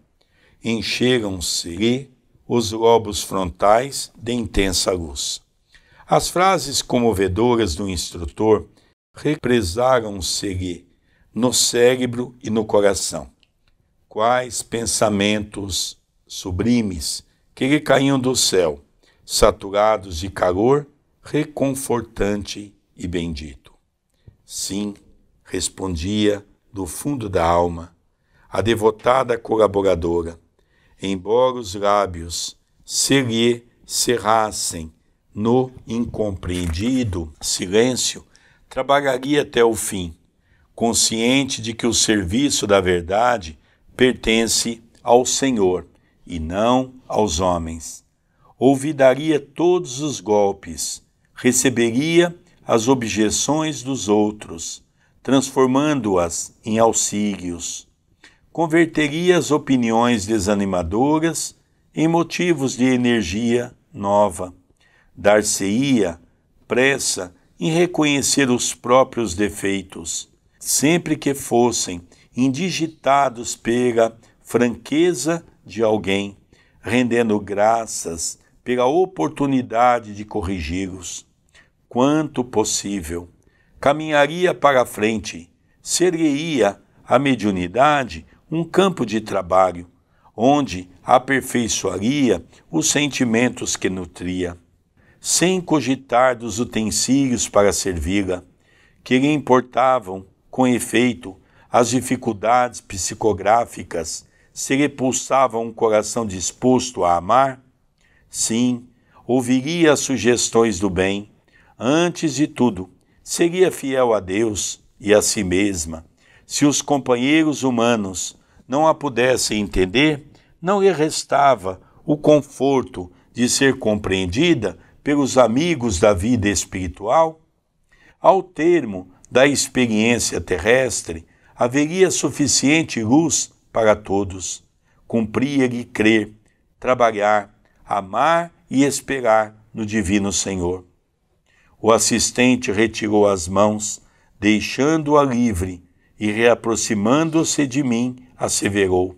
Encheram-se-lhe os lobos frontais de intensa luz. As frases comovedoras do instrutor represaram-se-lhe no cérebro e no coração. Quais pensamentos sublimes que lhe caíam do céu, saturados de calor reconfortante e bendito. Sim, respondia do fundo da alma, a devotada colaboradora, embora os lábios se lhe cerrassem no incompreendido silêncio, trabalharia até o fim, consciente de que o serviço da verdade pertence ao Senhor e não aos homens. Ouvidaria todos os golpes, receberia as objeções dos outros, transformando-as em auxílios. Converteria as opiniões desanimadoras em motivos de energia nova. Dar-se-ia pressa em reconhecer os próprios defeitos, sempre que fossem indigitados pela franqueza de alguém, rendendo graças pela oportunidade de corrigi-los quanto possível. Caminharia para a frente, seria a mediunidade um campo de trabalho, onde aperfeiçoaria os sentimentos que nutria, sem cogitar dos utensílios para servi-la, que lhe importavam, com efeito, as dificuldades psicográficas se repulsava um coração disposto a amar? Sim, ouviria as sugestões do bem, Antes de tudo, seria fiel a Deus e a si mesma. Se os companheiros humanos não a pudessem entender, não lhe restava o conforto de ser compreendida pelos amigos da vida espiritual? Ao termo da experiência terrestre, haveria suficiente luz para todos. Cumpria-lhe crer, trabalhar, amar e esperar no Divino Senhor. O assistente retirou as mãos, deixando-a livre, e reaproximando-se de mim, asseverou: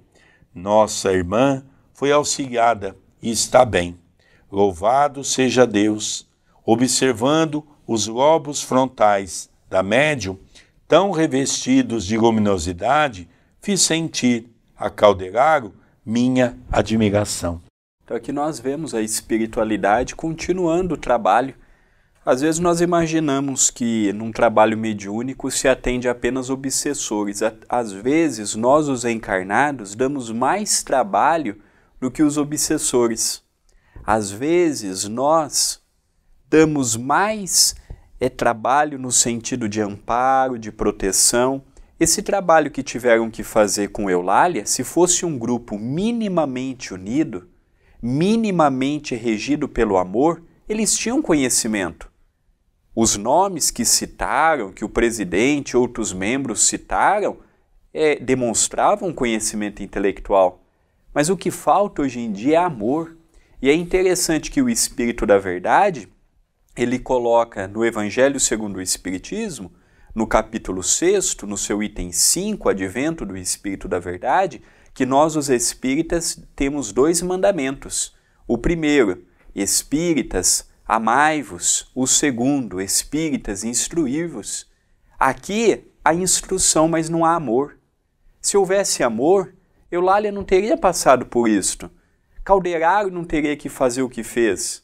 Nossa irmã foi auxiliada e está bem. Louvado seja Deus! Observando os lobos frontais da médium, tão revestidos de luminosidade, fiz sentir a Calderaro minha admiração. Então aqui nós vemos a espiritualidade continuando o trabalho às vezes nós imaginamos que num trabalho mediúnico se atende apenas obsessores. Às vezes nós, os encarnados, damos mais trabalho do que os obsessores. Às vezes nós damos mais é, trabalho no sentido de amparo, de proteção. Esse trabalho que tiveram que fazer com Eulália, se fosse um grupo minimamente unido, minimamente regido pelo amor, eles tinham conhecimento os nomes que citaram, que o presidente e outros membros citaram, é, demonstravam conhecimento intelectual. Mas o que falta hoje em dia é amor. E é interessante que o Espírito da Verdade, ele coloca no Evangelho segundo o Espiritismo, no capítulo 6, no seu item 5, Advento do Espírito da Verdade, que nós, os espíritas, temos dois mandamentos. O primeiro, espíritas, Amai-vos, o segundo, espíritas, instruí-vos. Aqui há instrução, mas não há amor. Se houvesse amor, Eulália não teria passado por isto. Calderaro não teria que fazer o que fez.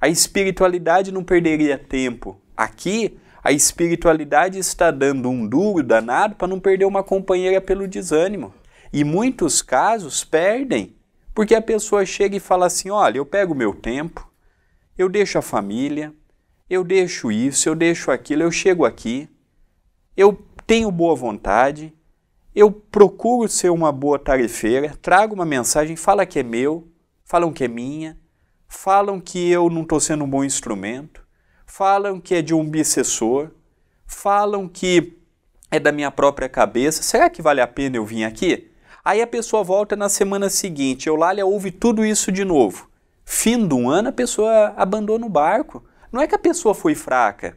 A espiritualidade não perderia tempo. Aqui, a espiritualidade está dando um duro danado para não perder uma companheira pelo desânimo. E muitos casos perdem, porque a pessoa chega e fala assim: olha, eu pego meu tempo, eu deixo a família, eu deixo isso, eu deixo aquilo, eu chego aqui, eu tenho boa vontade, eu procuro ser uma boa tarifeira, trago uma mensagem, fala que é meu, falam que é minha, falam que eu não estou sendo um bom instrumento, falam que é de um obsessor, falam que é da minha própria cabeça. Será que vale a pena eu vir aqui? Aí a pessoa volta na semana seguinte, eu lá ouve tudo isso de novo. Fim de um ano a pessoa abandona o barco. Não é que a pessoa foi fraca,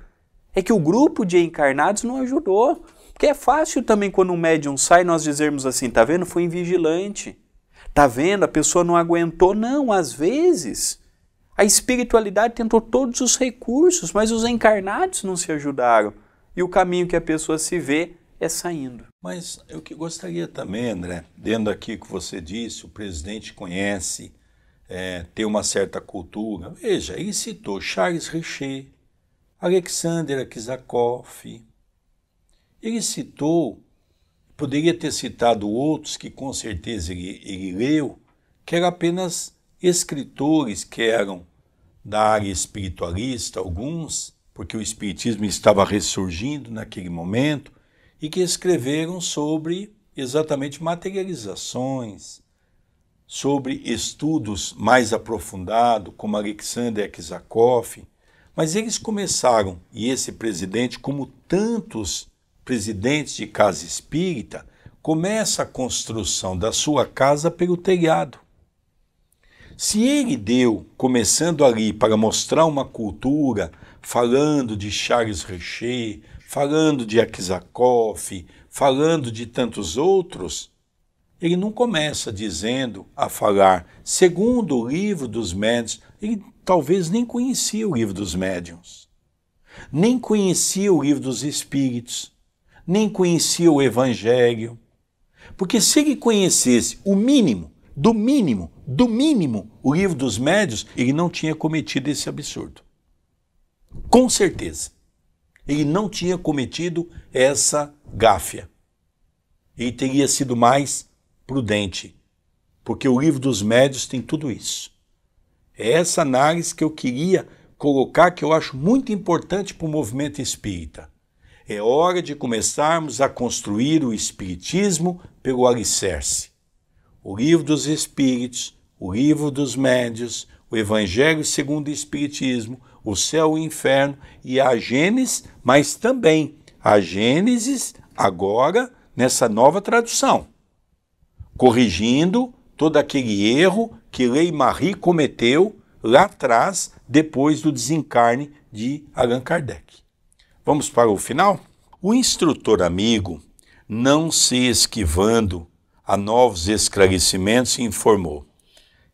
é que o grupo de encarnados não ajudou. Porque é fácil também quando um médium sai nós dizermos assim, tá vendo? Foi invigilante. Tá vendo? A pessoa não aguentou. Não, às vezes a espiritualidade tentou todos os recursos, mas os encarnados não se ajudaram. E o caminho que a pessoa se vê é saindo. Mas eu que gostaria também, André, dentro aqui que você disse, o presidente conhece é, ter uma certa cultura. Veja, ele citou Charles Richer, Alexander Aksakoff. Ele citou, poderia ter citado outros que com certeza ele, ele leu, que eram apenas escritores que eram da área espiritualista, alguns, porque o espiritismo estava ressurgindo naquele momento, e que escreveram sobre exatamente materializações, sobre estudos mais aprofundados, como Alexander Kizakov, mas eles começaram, e esse presidente, como tantos presidentes de casa espírita, começa a construção da sua casa pelo telhado. Se ele deu, começando ali, para mostrar uma cultura, falando de Charles Richer, falando de Akizakov, falando de tantos outros, ele não começa dizendo a falar, segundo o livro dos médiuns, ele talvez nem conhecia o livro dos médiuns, nem conhecia o livro dos espíritos, nem conhecia o evangelho. Porque se ele conhecesse o mínimo, do mínimo, do mínimo, o livro dos médiuns, ele não tinha cometido esse absurdo. Com certeza. Ele não tinha cometido essa gáfia. Ele teria sido mais prudente, porque o livro dos médios tem tudo isso. É essa análise que eu queria colocar, que eu acho muito importante para o movimento espírita. É hora de começarmos a construir o Espiritismo pelo alicerce. O livro dos Espíritos, o livro dos médios, o Evangelho segundo o Espiritismo, o céu e o inferno e a Gênesis, mas também a Gênesis agora nessa nova tradução corrigindo todo aquele erro que Lei Marie cometeu lá atrás, depois do desencarne de Allan Kardec. Vamos para o final? O instrutor amigo, não se esquivando a novos esclarecimentos, informou: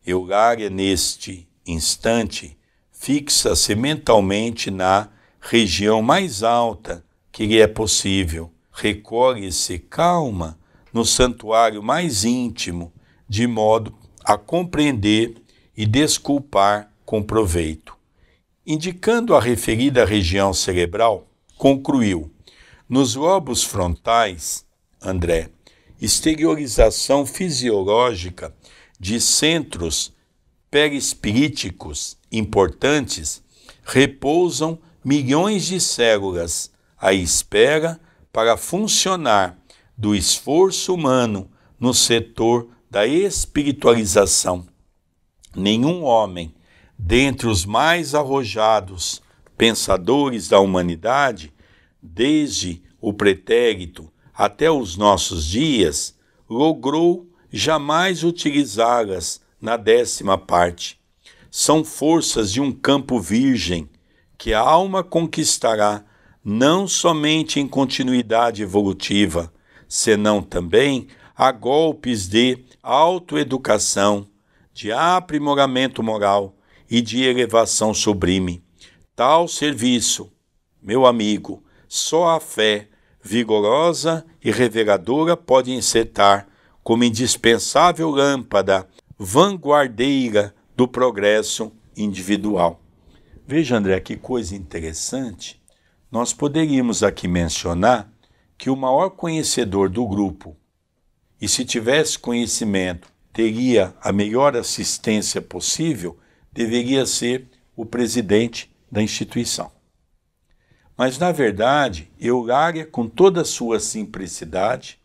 Eulária, neste instante, fixa-se mentalmente na região mais alta que lhe é possível. Recolhe-se calma no santuário mais íntimo, de modo a compreender e desculpar com proveito. Indicando a referida região cerebral, concluiu: nos lobos frontais, André, exteriorização fisiológica de centros perispiríticos importantes repousam milhões de células à espera para funcionar do esforço humano no setor da espiritualização. Nenhum homem, dentre os mais arrojados pensadores da humanidade, desde o pretérito até os nossos dias, logrou jamais utilizá-las na décima parte. São forças de um campo virgem que a alma conquistará não somente em continuidade evolutiva, senão também a golpes de autoeducação, de aprimoramento moral e de elevação sublime. Tal serviço, meu amigo, só a fé vigorosa e reveladora pode encetar como indispensável lâmpada vanguardeira do progresso individual. Veja, André, que coisa interessante. Nós poderíamos aqui mencionar que o maior conhecedor do grupo, e se tivesse conhecimento, teria a melhor assistência possível, deveria ser o presidente da instituição. Mas, na verdade, Eulária, com toda a sua simplicidade,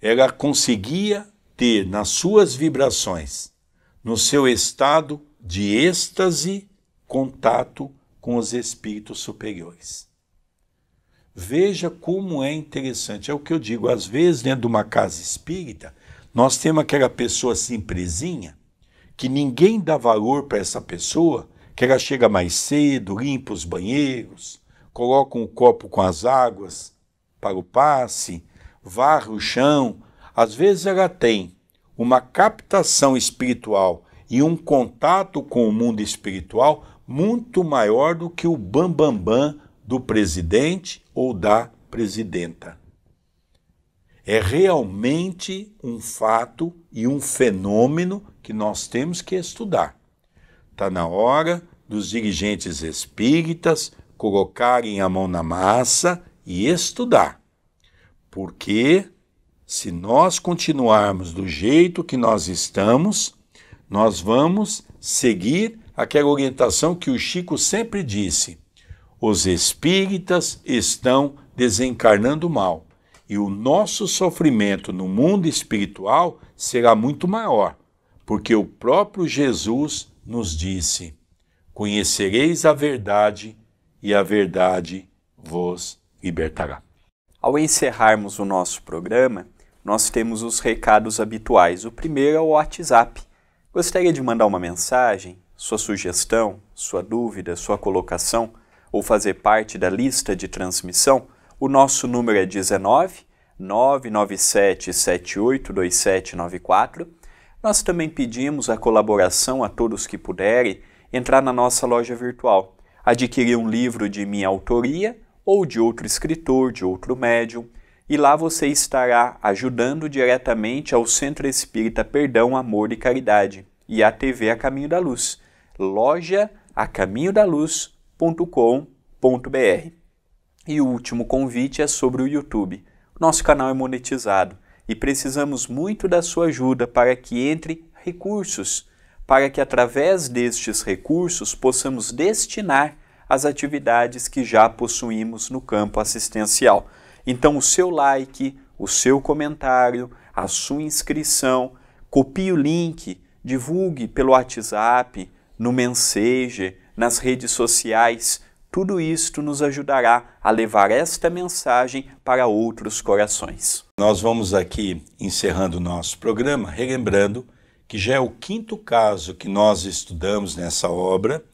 ela conseguia ter nas suas vibrações, no seu estado de êxtase, contato com os espíritos superiores. Veja como é interessante. É o que eu digo, às vezes, dentro de uma casa espírita, nós temos aquela pessoa simplesinha, que ninguém dá valor para essa pessoa, que ela chega mais cedo, limpa os banheiros, coloca um copo com as águas para o passe, varre o chão. Às vezes ela tem uma captação espiritual e um contato com o mundo espiritual muito maior do que o bambambam bam, bam do presidente ou da presidenta. É realmente um fato e um fenômeno que nós temos que estudar. Está na hora dos dirigentes espíritas colocarem a mão na massa e estudar. Porque se nós continuarmos do jeito que nós estamos, nós vamos seguir aquela orientação que o Chico sempre disse: os espíritas estão desencarnando mal e o nosso sofrimento no mundo espiritual será muito maior, porque o próprio Jesus nos disse: Conhecereis a verdade e a verdade vos libertará. Ao encerrarmos o nosso programa, nós temos os recados habituais. O primeiro é o WhatsApp. Gostaria de mandar uma mensagem, sua sugestão, sua dúvida, sua colocação? ou fazer parte da lista de transmissão, o nosso número é 19 997 782794. Nós também pedimos a colaboração a todos que puderem entrar na nossa loja virtual, adquirir um livro de minha autoria ou de outro escritor, de outro médium, e lá você estará ajudando diretamente ao Centro Espírita Perdão, Amor e Caridade e à TV A Caminho da Luz. Loja a caminho da luz www.youtube.com.br. E o último convite é sobre o YouTube. Nosso canal é monetizado e precisamos muito da sua ajuda para que entre recursos, para que através destes recursos possamos destinar as atividades que já possuímos no campo assistencial. Então, o seu like, o seu comentário, a sua inscrição, copie o link, divulgue pelo WhatsApp, no Messenger, nas redes sociais, tudo isto nos ajudará a levar esta mensagem para outros corações. Nós vamos aqui encerrando o nosso programa, relembrando que já é o quinto caso que nós estudamos nessa obra,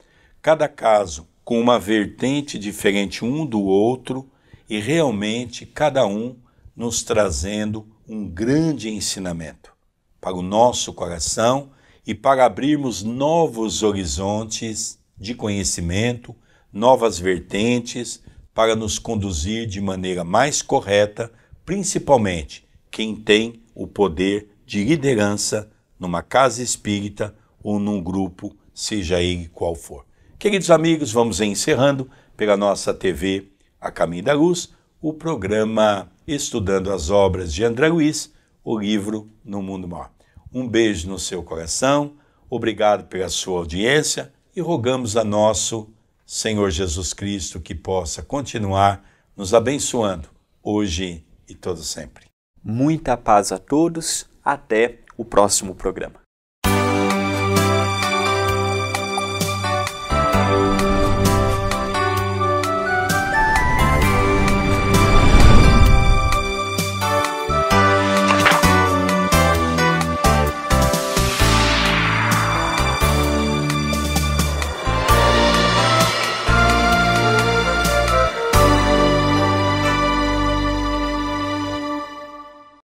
cada caso com uma vertente diferente um do outro e realmente cada um nos trazendo um grande ensinamento para o nosso coração e para abrirmos novos horizontes de conhecimento, novas vertentes para nos conduzir de maneira mais correta, principalmente quem tem o poder de liderança numa casa espírita ou num grupo, seja ele qual for. Queridos amigos, vamos encerrando pela nossa TV A Caminho da Luz o programa Estudando as Obras de André Luiz, o livro No Mundo Maior. Um beijo no seu coração, obrigado pela sua audiência e rogamos a nosso Senhor Jesus Cristo que possa continuar nos abençoando hoje e todo sempre. Muita paz a todos, até o próximo programa.